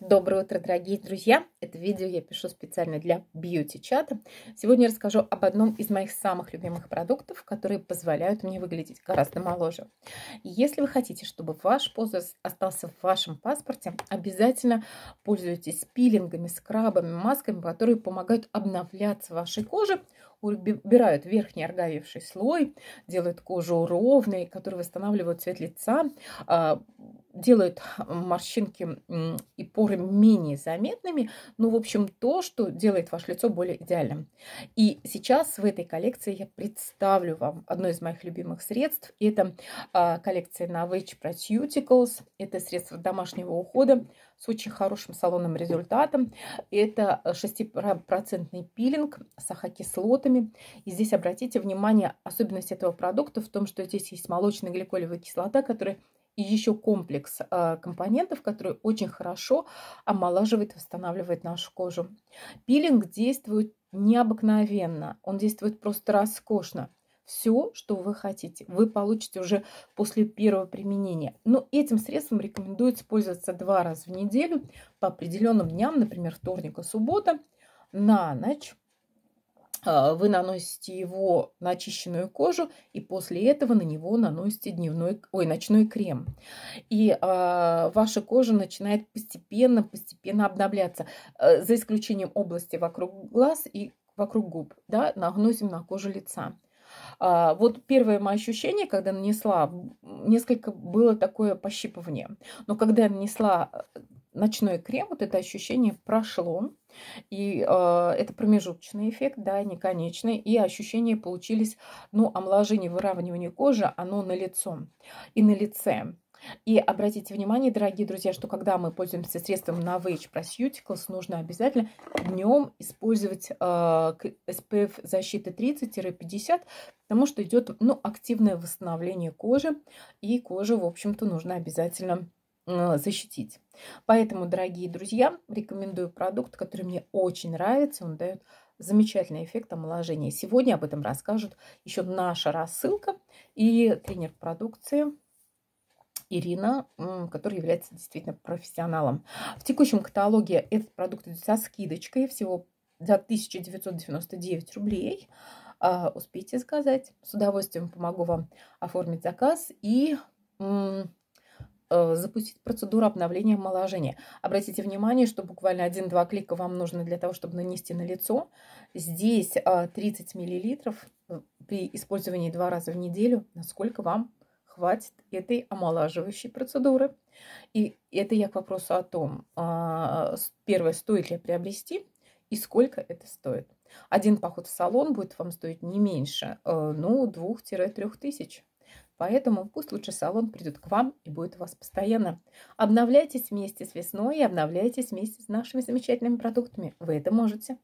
Доброе утро, дорогие друзья! Это видео я пишу специально для бьюти-чата. Сегодня я расскажу об одном из моих самых любимых продуктов, которые позволяют мне выглядеть гораздо моложе. Если вы хотите, чтобы ваш возраст остался в вашем паспорте, обязательно пользуйтесь пилингами, скрабами, масками, которые помогают обновляться вашей коже, убирают верхний ороговевший слой, делают кожу ровной, которые восстанавливают цвет лица, а, делает э, морщинки и поры менее заметными, ну, в общем, то, что делает ваше лицо более идеальным. И сейчас в этой коллекции я представлю вам одно из моих любимых средств. Это а, коллекция Novage Procuticals. Это средство домашнего ухода с очень хорошим салонным результатом. Это 6% э, пилинг с ахокислотами. И здесь обратите внимание, особенность этого продукта в том, что здесь есть молочная гликолевая кислота, которая и еще комплекс а, компонентов, который очень хорошо омолаживает, восстанавливает нашу кожу. Пилинг действует необыкновенно, он действует просто роскошно. Все, что вы хотите, вы получите уже после первого применения. Но этим средством рекомендуется пользоваться два раза в неделю по определенным дням, например, вторник и суббота, на ночь а, вы наносите его на очищенную кожу и после этого на него наносите дневной, ой, ночной крем. И э, ваша кожа начинает постепенно, постепенно обновляться, э, за исключением области вокруг глаз и вокруг губ, да, наносим на кожу лица. А, вот первое мое ощущение, когда нанесла, несколько было такое пощипывание. Но когда я нанесла э, ночной крем, вот это ощущение прошло. И э, это промежуточный эффект, да, не конечный. И ощущения получились, ну, омоложение, выравнивание кожи, оно на лицо и на лице. И обратите внимание, дорогие друзья, что когда мы пользуемся средством Novage Proceuticals, нужно обязательно днем использовать э, а, SPF защиты 30-50, потому что идет ну, активное восстановление кожи, и кожу, в общем-то, нужно обязательно Э, защитить. Поэтому, дорогие друзья, рекомендую продукт, который мне очень нравится. Он дает замечательный эффект омоложения. Сегодня об этом расскажет еще наша рассылка и тренер продукции Ирина, которая является действительно профессионалом. В текущем каталоге этот продукт идет со скидочкой всего за 1999 рублей. А, успейте сказать. С удовольствием помогу вам оформить заказ и Э, запустить процедуру обновления омоложения. Обратите внимание, что буквально 1-2 клика вам нужно для того, чтобы нанести на лицо. Здесь 30 э, мл э, при использовании два раза в неделю, насколько вам хватит этой омолаживающей процедуры. И это я к вопросу о том, первое, стоит ли приобрести и сколько это стоит. Один поход в салон будет вам стоить не меньше, ну, 2-3 тысяч. Поэтому пусть лучше салон придет к вам и будет у вас постоянно. Обновляйтесь вместе с весной и обновляйтесь вместе с нашими замечательными продуктами. Вы это можете.